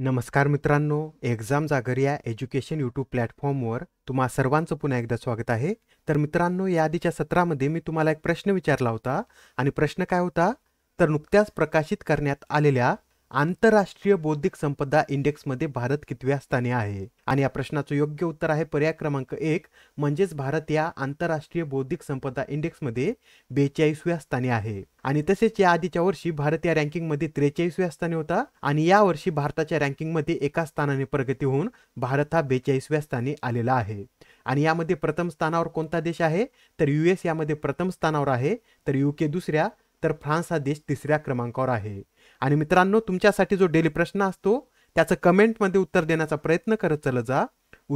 नमस्कार मित्रांनो एक्झाम जागर या एज्युकेशन यूट्यूब प्लॅटफॉर्मवर तुम्हा सर्वांचं पुन्हा एकदा स्वागत आहे तर मित्रांनो या आधीच्या सत्रामध्ये मी तुम्हाला एक प्रश्न विचारला होता आणि प्रश्न काय होता तर नुकत्याच प्रकाशित करण्यात आलेल्या आंतरराष्ट्रीय बौद्धिक संपदा इंडेक्समध्ये भारत कितव्या स्थानी आहे आणि या प्रश्नाचं योग्य उत्तर आहे पर्याय क्रमांक एक म्हणजेच भारत या आंतरराष्ट्रीय बौद्धिक संपदा इंडेक्समध्ये बेचाळीसव्या स्थानी आहे आणि तसेच या आधीच्या वर्षी भारत या रँकिंगमध्ये त्रेचाळीसव्या स्थानी होता आणि या वर्षी भारताच्या रँकिंगमध्ये एका स्थानाने प्रगती होऊन भारत हा बेचाळीसव्या स्थानी आलेला आहे आणि यामध्ये प्रथम स्थानावर कोणता देश आहे तर युएस यामध्ये प्रथम स्थानावर आहे तर युके दुसऱ्या तर फ्रान्स हा देश तिसऱ्या क्रमांकावर आहे आणि मित्रांनो तुमच्यासाठी जो डेली प्रश्न असतो त्याचं कमेंटमध्ये उत्तर देण्याचा प्रयत्न करत चल जा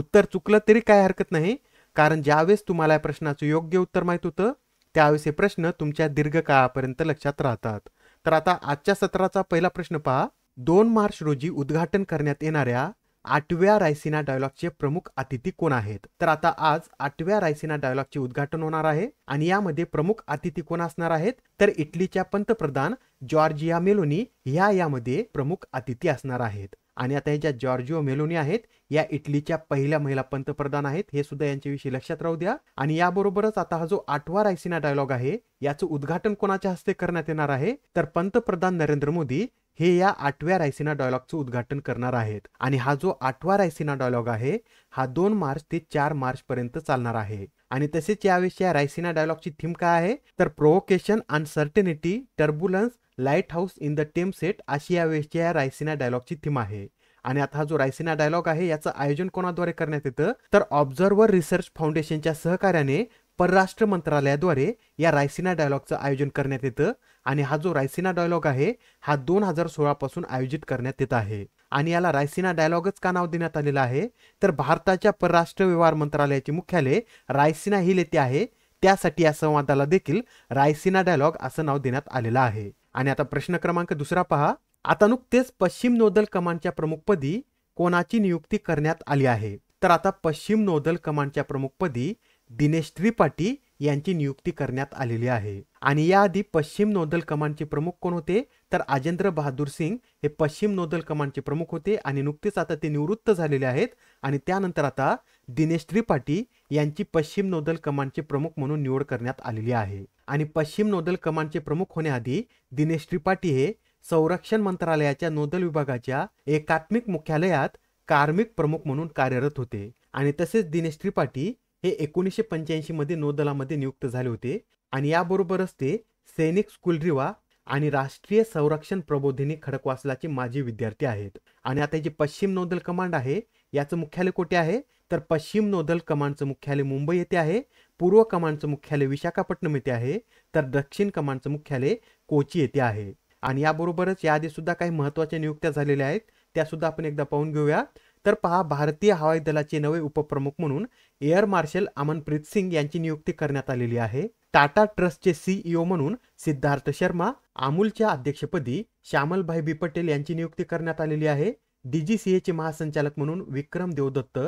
उत्तर चुकलं तरी काय हरकत नाही कारण ज्यावेळेस तुम्हाला या प्रश्नाचं योग्य उत्तर माहीत होतं त्यावेळेस हे प्रश्न तुमच्या दीर्घकाळापर्यंत लक्षात राहतात तर आता आजच्या सत्राचा पहिला प्रश्न पहा दोन मार्च रोजी उद्घाटन करण्यात येणाऱ्या आठव्या रायसिना डायलॉगचे प्रमुख अतिथी कोण आहेत तर आता आज आठव्या रायसिना डायलॉगचे उद्घाटन होणार आहे आणि यामध्ये प्रमुख अतिथी कोण असणार आहेत तर इटलीच्या पंतप्रधान जॉर्जिया मेलोनी ह्या यामध्ये प्रमुख अतिथी असणार आहेत आणि आता हे ज्या जॉर्जिओ मेलोनी आहेत या इटलीच्या पहिल्या महिला पंतप्रधान आहेत हे सुद्धा यांच्याविषयी लक्षात राहू द्या आणि याबरोबरच आता हा जो आठवा रायसिना डायलॉग आहे याचं उद्घाटन कोणाच्या हस्ते करण्यात येणार आहे तर पंतप्रधान नरेंद्र मोदी हे या आठव्या रायसिना डायलॉगचं उद्घाटन करणार आहेत आणि हा जो आठवा रायसिना डायलॉग आहे हा दोन मार्च ते चार मार्च पर्यंत चालणार आहे आणि तसेच यावेळेस या रायसिना डायलॉगची थीम काय आहे तर provocation uncertainty turbulence lighthouse in the tempest अशी यावेळेसच्या या रायसिना डायलॉगची थीम आहे आणि आता हा जो रायसिना डायलॉग आहे याचं आयोजन कोणाद्वारे करण्यात येतं तर ऑब्झर्वर रिसर्च फाउंडेशनच्या सहकार्याने परराष्ट्र मंत्रालयाद्वारे या रायसिना डायलॉगचं आयोजन करण्यात येतं आणि हा जो रायसिना डायलॉग आहे हा दोन हजार सोळापासून आयोजित करण्यात येत आहे आणि याला रायसिना डायलॉगच का नाव देण्यात आलेलं आहे तर भारताच्या परराष्ट्र व्यवहार मंत्रालयाचे मुख्यालय रायसिना हिल येथे आहे त्यासाठी या संवादाला देखील रायसिना डायलॉग असं नाव देण्यात आलेलं आहे आणि आता प्रश्न क्रमांक दुसरा पहा आता नुकतेच पश्चिम नौदल कमांडच्या प्रमुखपदी कोणाची नियुक्ती करण्यात आली आहे तर आता पश्चिम नौदल कमांडच्या प्रमुखपदी दिनेश त्रिपाठी यांची नियुक्ती करण्यात आलेली आहे आणि याआधी पश्चिम नौदल कमांडचे प्रमुख कोण होते तर राजेंद्र बहादूर सिंग हे पश्चिम नौदल कमांडचे प्रमुख होते आणि नुकतेच आता ते निवृत्त झालेले आहेत आणि त्यानंतर आता दिनेश त्रिपाठी यांची पश्चिम नौदल कमांडचे प्रमुख म्हणून निवड करण्यात आलेली आहे आणि पश्चिम नौदल कमांडचे प्रमुख होण्याआधी दिनेश त्रिपाठी हे संरक्षण मंत्रालयाच्या नौदल विभागाच्या एकात्मिक मुख्यालयात कार्मिक प्रमुख म्हणून कार्यरत होते आणि तसेच दिनेश त्रिपाठी हे एकोणीसशे मध्ये नौदलामध्ये नियुक्त झाले होते आणि याबरोबरच ते सैनिक स्कुलरिवा आणि राष्ट्रीय संरक्षण प्रबोधिनी खडकवासलाचे माजी विद्यार्थी आहेत आणि आता जे पश्चिम नौदल कमांड आहे याचं मुख्यालय कुठे आहे तर पश्चिम नौदल कमांडचं मुख्यालय मुंबई येथे आहे पूर्व कमांडचं मुख्यालय विशाखापट्टणम येथे आहे तर दक्षिण कमांडचं मुख्यालय कोची येथे आहे आणि याबरोबरच याआधी सुद्धा काही महत्वाच्या नियुक्त्या झालेल्या आहेत त्या सुद्धा आपण एकदा पाहून घेऊया तर पहा भारतीय हवाई दलाचे नवे उपप्रमुख म्हणून एअर मार्शल अमनप्रीत सिंग यांची नियुक्ती करण्यात आलेली आहे टाटा ट्रस्टचे सीईओ e म्हणून सिद्धार्थ शर्मा अमूलच्या अध्यक्षपदी श्यामलभाई बी पटेल यांची नियुक्ती करण्यात आलेली आहे डीजीसीएचे महासंचालक म्हणून विक्रम देवदत्त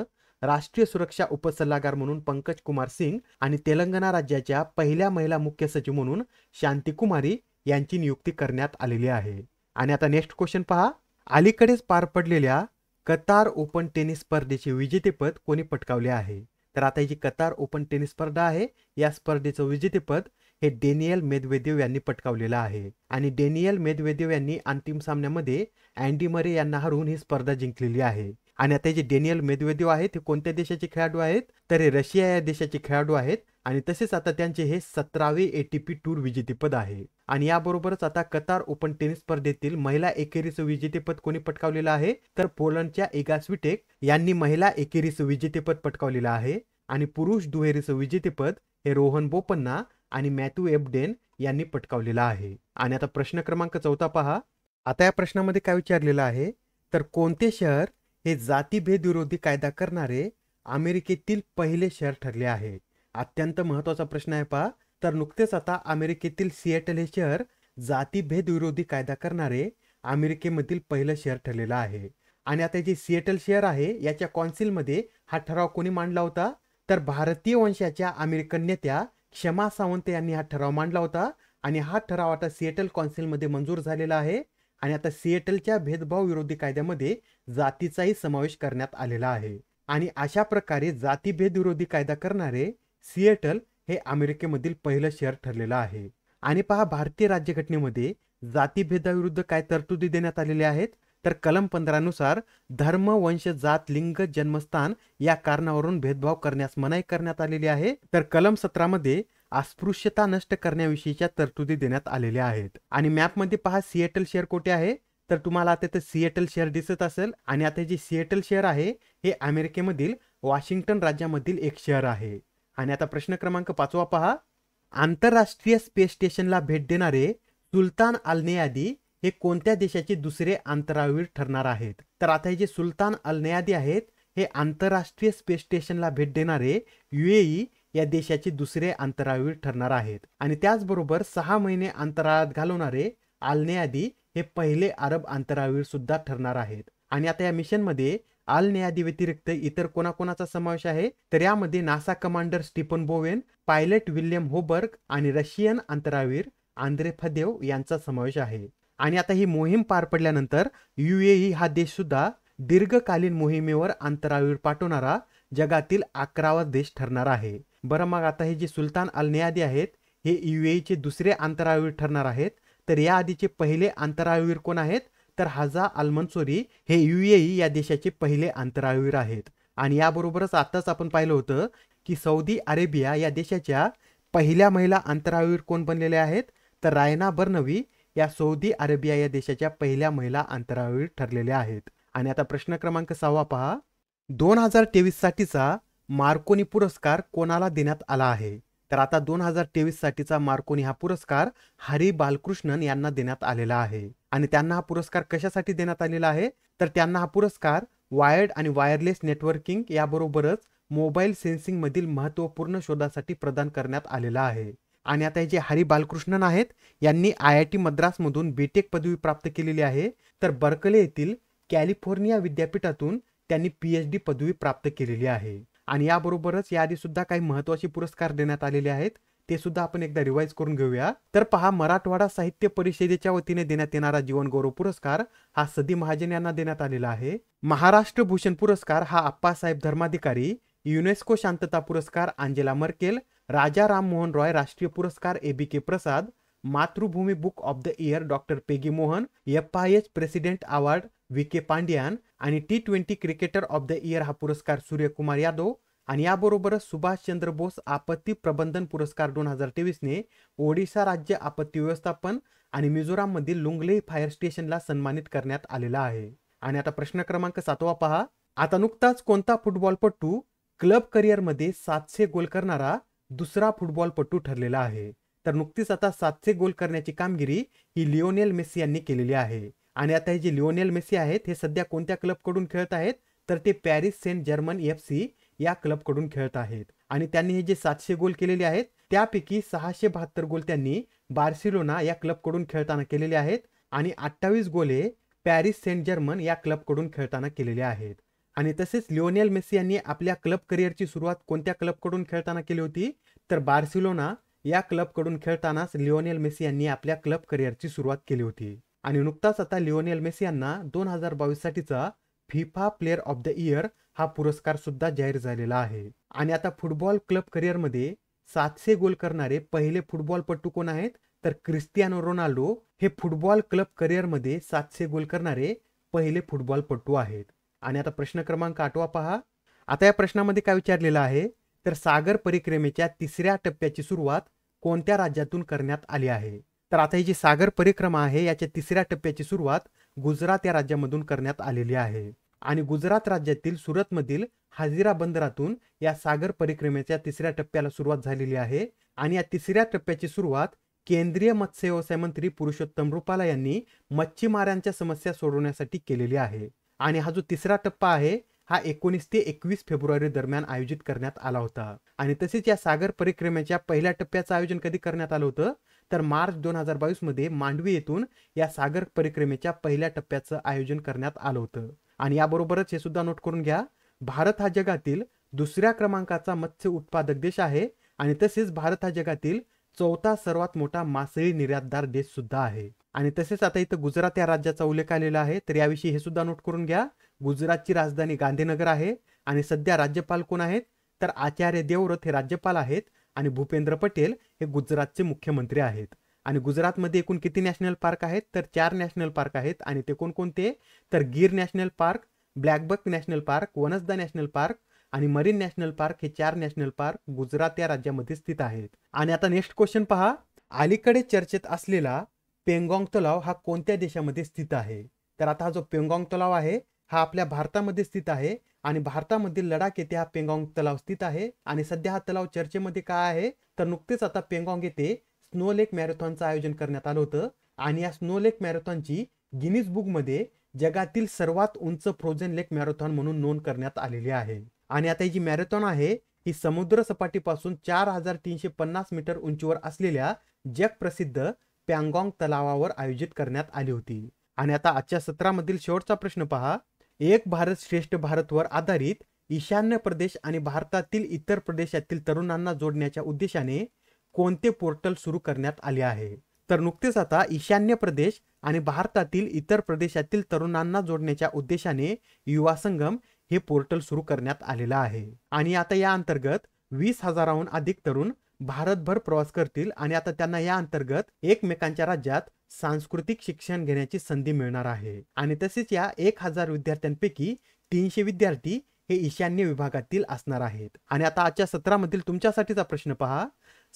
राष्ट्रीय सुरक्षा उपसल्लागार म्हणून पंकज कुमार सिंग आणि तेलंगणा राज्याच्या पहिल्या महिला मुख्य सचिव म्हणून शांती कुमारी यांची नियुक्ती करण्यात आलेली आहे आणि आता नेक्स्ट क्वेश्चन पहा अलीकडेच पार पडलेल्या कतार ओपन टेनिस स्पर्धेचे विजेतेपद कोणी पटकावले आहे तर आता ही जी कतार ओपन टेनिस स्पर्धा आहे या स्पर्धेचं विजेतेपद हे डेनियल मेदवेदेव यांनी पटकावलेलं आहे आणि डेनियल मेदवेदेव यांनी अंतिम सामन्यामध्ये अँडी मरे यांना हरवून ही स्पर्धा जिंकलेली आहे आणि आता जे डेनियल मेदवेदेव आहेत ते कोणत्या देशाचे खेळाडू आहेत तर हे रशिया या देशाचे खेळाडू आहेत आणि तसेच आता त्यांचे हे सतरावे एटीपी टूर विजेतेपद आहे आणि याबरोबरच आता कतार ओपन टेनिस स्पर्धेतील महिला एकेरीचं विजेतेपद कोणी पटकावलेलं आहे तर पोलंडच्या एगा स्विटेक यांनी महिला एकेरीचं विजेतेपद पटकावलेलं आहे आणि पुरुष दुहेरीचं विजेतेपद हे रोहन बोपन्ना आणि मॅथ्यू एबडेन यांनी पटकावलेलं आहे आणि आता प्रश्न क्रमांक चौथा पहा आता या प्रश्नामध्ये काय विचारलेलं आहे तर कोणते शहर हे जातीभेद विरोधी कायदा करणारे अमेरिकेतील पहिले शहर ठरले आहे अत्यंत महत्त्वाचा प्रश्न आहे पहा तर नुकतेच आता अमेरिकेतील सिएटल हे शहर जातीभेद विरोधी कायदा करणारे अमेरिकेमधील पहिलं शहर ठरलेलं आहे आणि आता जे सिएटल शहर आहे याच्या कॉन्सिलमध्ये हा ठराव कोणी मांडला होता तर भारतीय वंशाच्या अमेरिकन नेत्या क्षमा सावंत यांनी हा ठराव मांडला होता आणि हा ठराव आता सिएटल कॉन्सिलमध्ये मंजूर झालेला आहे आणि आता सिएटलच्या भेदभाव विरोधी कायद्यामध्ये जातीचाही समावेश करण्यात आलेला आहे आणि अशा प्रकारे जातीभेद विरोधी कायदा करणारे सिएटल हे अमेरिकेमधील पहिलं शहर ठरलेलं आहे आणि पहा भारतीय राज्यघटनेमध्ये जातीभेदाविरुद्ध काय तरतुदी देण्यात आलेल्या आहेत तर कलम पंधरानुसार धर्म वंश जात लिंग जन्मस्थान या कारणावरून भेदभाव करण्यास मनाई करण्यात आलेली आहे तर कलम सतरामध्ये अस्पृश्यता नष्ट करण्याविषयीच्या तरतुदी देण्यात आलेल्या आहेत आणि मॅपमध्ये पहा सिएटल शहर कोठे आहे तर तुम्हाला आता ते सिएटल शहर दिसत असेल आणि आता जे सिएटल शहर आहे हे अमेरिकेमधील वॉशिंग्टन राज्यामधील एक शहर आहे आणि आता प्रश्न क्रमांक पाचवा पहा आंतरराष्ट्रीय स्पेस स्टेशनला भेट देणारे सुलतान अलनेयादी हे कोणत्या देशाचे दुसरे अंतरावीर ठरणार आहेत तर आता हे जे सुलतान अलनेयादी आहेत हे आंतरराष्ट्रीय स्पेस स्टेशनला भेट देणारे युएई या देशाचे दुसरे अंतरावीर ठरणार आहेत आणि त्याचबरोबर सहा महिने अंतराळात घालवणारे आलनेयादी हे पहिले अरब अंतरावीर सुद्धा ठरणार आहेत आणि आता या मिशनमध्ये आल व्यतिरिक्त इतर कोणाकोणाचा समावेश आहे तर यामध्ये NASA commander Stephen Bowen pilot William Hoburg आणि रशियन अंतरावीर आंद्रे फदेव यांचा समावेश आहे आणि आता ही मोहीम पार पडल्यानंतर युएई हा देश सुद्धा दीर्घकालीन मोहिमेवर अंतरावीर पाठवणारा जगातील अकरावा देश ठरणार आहे बरं मग आता हे जे सुलतान अल नेहादी आहेत हे युएईचे दुसरे अंतरावीर ठरणार आहेत तर या आधीचे पहिले अंतरावीर कोण आहेत तर हाजा अल्मन्सोरी हे युएई या देशाचे पहिले अंतराळवीर आहेत आणि याबरोबरच आत्ताच आपण पाहिलं होतं की सौदी अरेबिया या देशाच्या पहिल्या महिला अंतराळवीर कोण बनलेल्या आहेत तर रायना बर्नवी या सौदी अरेबिया या देशाच्या पहिल्या महिला अंतराळवीर ठरलेल्या आहेत आणि आता प्रश्न क्रमांक सहावा पहा दोन हजार साठीचा मार्कोनी पुरस्कार कोणाला देण्यात आला आहे तर आता दोन हजार तेवीस साठीचा मार्कोनी हा पुरस्कार हरी बालकृष्णन यांना देण्यात आलेला आहे आणि त्यांना हा पुरस्कार कशासाठी देण्यात आलेला आहे तर त्यांना हा पुरस्कार वायर्ड आणि वायरलेस नेटवर्किंग याबरोबरच मोबाईल सेन्सिंग मधील महत्त्वपूर्ण शोधासाठी प्रदान करण्यात आलेला आहे आणि आता हे जे हरी बालकृष्णन आहेत यांनी आय आय टी मद्रासमधून बी टेक पदवी प्राप्त केलेली आहे तर बर्कले येथील कॅलिफोर्निया विद्यापीठातून त्यांनी पी एच डी पदवी प्राप्त केलेली आहे आणि याबरोबरच सुद्धा काही महत्त्वाचे पुरस्कार देण्यात आलेले आहेत ते सुद्धा आपण एकदा रिवाईज करून घेऊया तर पहा मराठवाडा साहित्य परिषदेच्या वतीने देण्यात येणारा जीवन गौरव पुरस्कार हा सदी महाजन यांना देण्यात आलेला आहे महाराष्ट्र भूषण पुरस्कार हा आप्पासाहेब धर्माधिकारी युनेस्को शांतता पुरस्कार अंजेला मर्केल राजा राममोहन रॉय राष्ट्रीय पुरस्कार A B K Prasad Mathrubhumi book of the year doctor Peggy Mohan F H president award V K Pandyan आणि T twenty cricketer of the year हा पुरस्कार सूर्यकुमार यादव आणि याबरोबरच सुभाषचंद्र बोस आपत्ती प्रबंधन पुरस्कार दोन हजार तेवीसने ओडिशा राज्य आपत्ती व्यवस्थापन आणि मधील लुंगले फायर स्टेशनला सन्मानित करण्यात आलेला आहे आणि आता प्रश्न क्रमांक सातवा पहा आता नुकताच कोणता फुटबॉलपटू क्लब करिअरमध्ये सातशे गोल करणारा दुसरा फुटबॉलपटू ठरलेला आहे तर नुकतीच आता सातशे गोल करण्याची कामगिरी ही लिओनेल मेसी यांनी केलेली आहे आणि आता हे जे लिओनेल मेसी आहेत हे सध्या कोणत्या क्लबकडून खेळत आहेत तर ते Paris Saint Germain F C या क्लबकडून खेळत आहेत आणि त्यांनी हे जे सातशे गोल केलेले आहेत त्यापैकी सहाशे बहात्तर गोल त्यांनी बार्सिलोना या क्लबकडून खेळताना केलेले आहेत आणि अठ्ठावीस गोले पॅरिस सेंट जर्मन या क्लबकडून खेळताना केलेले आहेत आणि तसेच लिओनेल मेसी यांनी आपल्या क्लब करिअरची सुरुवात कोणत्या क्लबकडून खेळताना केली होती तर बार्सिलोना या क्लबकडून खेळतानाच लिओनेल मेसी यांनी आपल्या क्लब करिअरची सुरुवात केली होती आणि नुकताच आता लिओनेल मेसी यांना दोन हजार बावीस साठीचा FIFA player of the year हा पुरस्कार सुद्धा जाहीर झालेला आहे आणि आता फुटबॉल क्लब करिअरमध्ये सातशे गोल करणारे पहिले फुटबॉलपटू कोण आहेत तर क्रिस्टियानो रोनाल्डो हे फुटबॉल क्लब करिअरमध्ये सातशे गोल करणारे पहिले फुटबॉलपटू आहेत आणि आता प्रश्न क्रमांक आठवा पहा आता या प्रश्नामध्ये काय विचारलेलं आहे तर सागर परिक्रमेच्या तिसऱ्या टप्प्याची सुरुवात कोणत्या राज्यातून करण्यात आली आहे तर आता ही जी सागर परिक्रमा आहे याच्या तिसऱ्या टप्प्याची सुरुवात गुजरात या राज्यामधून करण्यात आलेली आहे आणि गुजरात राज्यातील सुरतमधील हाजिरा बंदरातून या सागर परिक्रमेच्या तिसऱ्या टप्प्याला सुरुवात झालेली आहे आणि या तिसऱ्या टप्प्याची सुरुवात केंद्रीय मत्स्य व्यवसाय मंत्री पुरुषोत्तम रुपाला यांनी मच्छीमारांच्या समस्या सोडवण्यासाठी केलेली आहे आणि हा जो तिसरा टप्पा आहे हा एकोणीस ते एकवीस फेब्रुवारी दरम्यान आयोजित करण्यात आला होता आणि तसेच या सागर परिक्रमेच्या पहिल्या टप्प्याचं आयोजन कधी करण्यात आलं होतं तर मार्च दोन हजार मध्ये मांडवी येथून या सागर परिक्रमेच्या पहिल्या टप्प्याचं आयोजन करण्यात आलं होतं आणि याबरोबरच हे सुद्धा नोट करून घ्या भारत हा जगातील दुसऱ्या क्रमांकाचा मत्स्य उत्पादक देश आहे आणि तसेच भारत हा जगातील चौथा सर्वात मोठा मासळी निर्यातदार देश सुद्धा आहे आणि तसेच आता इथं गुजरात या राज्याचा उल्लेख आलेला आहे तर याविषयी हे सुद्धा नोट करून घ्या गुजरातची राजधानी गांधीनगर आहे आणि सध्या राज्यपाल कोण आहेत तर आचार्य देवव्रत हे राज्यपाल आहेत आणि भूपेंद्र पटेल हे गुजरातचे मुख्यमंत्री आहेत आणि गुजरातमध्ये एकूण किती नॅशनल पार्क आहेत तर चार नॅशनल पार्क आहेत आणि ते कोणकोणते तर Gir national park blackbuck national park Vansda national park आणि मरीन नॅशनल पार्क हे चार नॅशनल पार्क गुजरात या राज्यामध्ये स्थित आहेत आणि आता नेक्स्ट क्वेश्चन पहा अलीकडे चर्चेत असलेला पेंगॉंग तलाव हा कोणत्या देशामध्ये स्थित आहे तर आता हा जो पेंगॉंग तलाव आहे हा आपल्या भारतामध्ये स्थित आहे आणि भारतामधील लडाख येथे हा पेंगॉंग तलाव स्थित आहे आणि सध्या हा तलाव चर्चेमध्ये काय आहे तर नुकतेच आता पेंगॉंग येथे स्नो लेक मॅरेथॉनचं आयोजन करण्यात आलं होतं आणि या स्नो लेक मॅरेथॉनची गिनीज बुकमध्ये जगातील सर्वात उंच फ्रोझन लेक मॅरेथॉन म्हणून नोंद करण्यात आलेली आहे आणि आता ही जी मॅरेथॉन आहे ही समुद्र सपाटीपासून चार हजार तीनशे पन्नास मीटर उंचीवर असलेल्या जगप्रसिद्ध पँगॉंग तलावावर आयोजित करण्यात आली होती आणि आता आजच्या सत्रामधील शेवटचा प्रश्न पहा एक भारत श्रेष्ठ भारतवर आधारित ईशान्य प्रदेश आणि भारतातील इतर प्रदेशातील तरुणांना जोडण्याच्या उद्देशाने कोणते पोर्टल सुरू करण्यात आले आहे तर नुकतेच आता ईशान्य प्रदेश आणि भारतातील इतर प्रदेशातील तरुणांना जोडण्याच्या उद्देशाने युवा संगम हे पोर्टल सुरू करण्यात आलेलं आहे आणि आता या अंतर्गत वीस हजाराहून अधिक तरुण भारतभर प्रवास करतील आणि आता त्यांना या अंतर्गत एकमेकांच्या राज्यात सांस्कृतिक शिक्षण घेण्याची संधी मिळणार आहे आणि तसेच या एक हजार विद्यार्थ्यांपैकी तीनशे विद्यार्थी हे ईशान्य विभागातील असणार आहेत आणि आता आजच्या सत्रामधील तुमच्यासाठीचा प्रश्न पहा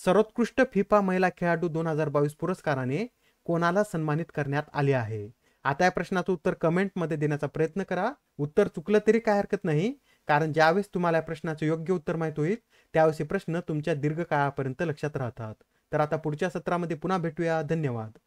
सर्वोत्कृष्ट फिफा महिला खेळाडू दोन हजार बावीस पुरस्काराने कोणाला सन्मानित करण्यात आले आहे आता या प्रश्नाचं उत्तर कमेंट मध्ये देण्याचा प्रयत्न करा उत्तर चुकलं तरी काय हरकत नाही कारण ज्यावेळेस तुम्हाला या प्रश्नाचं योग्य उत्तर माहीत होईल त्यावेळेस हे प्रश्न तुमच्या दीर्घकाळापर्यंत लक्षात राहतात तर आता पुढच्या सत्रामध्ये पुन्हा भेटूया धन्यवाद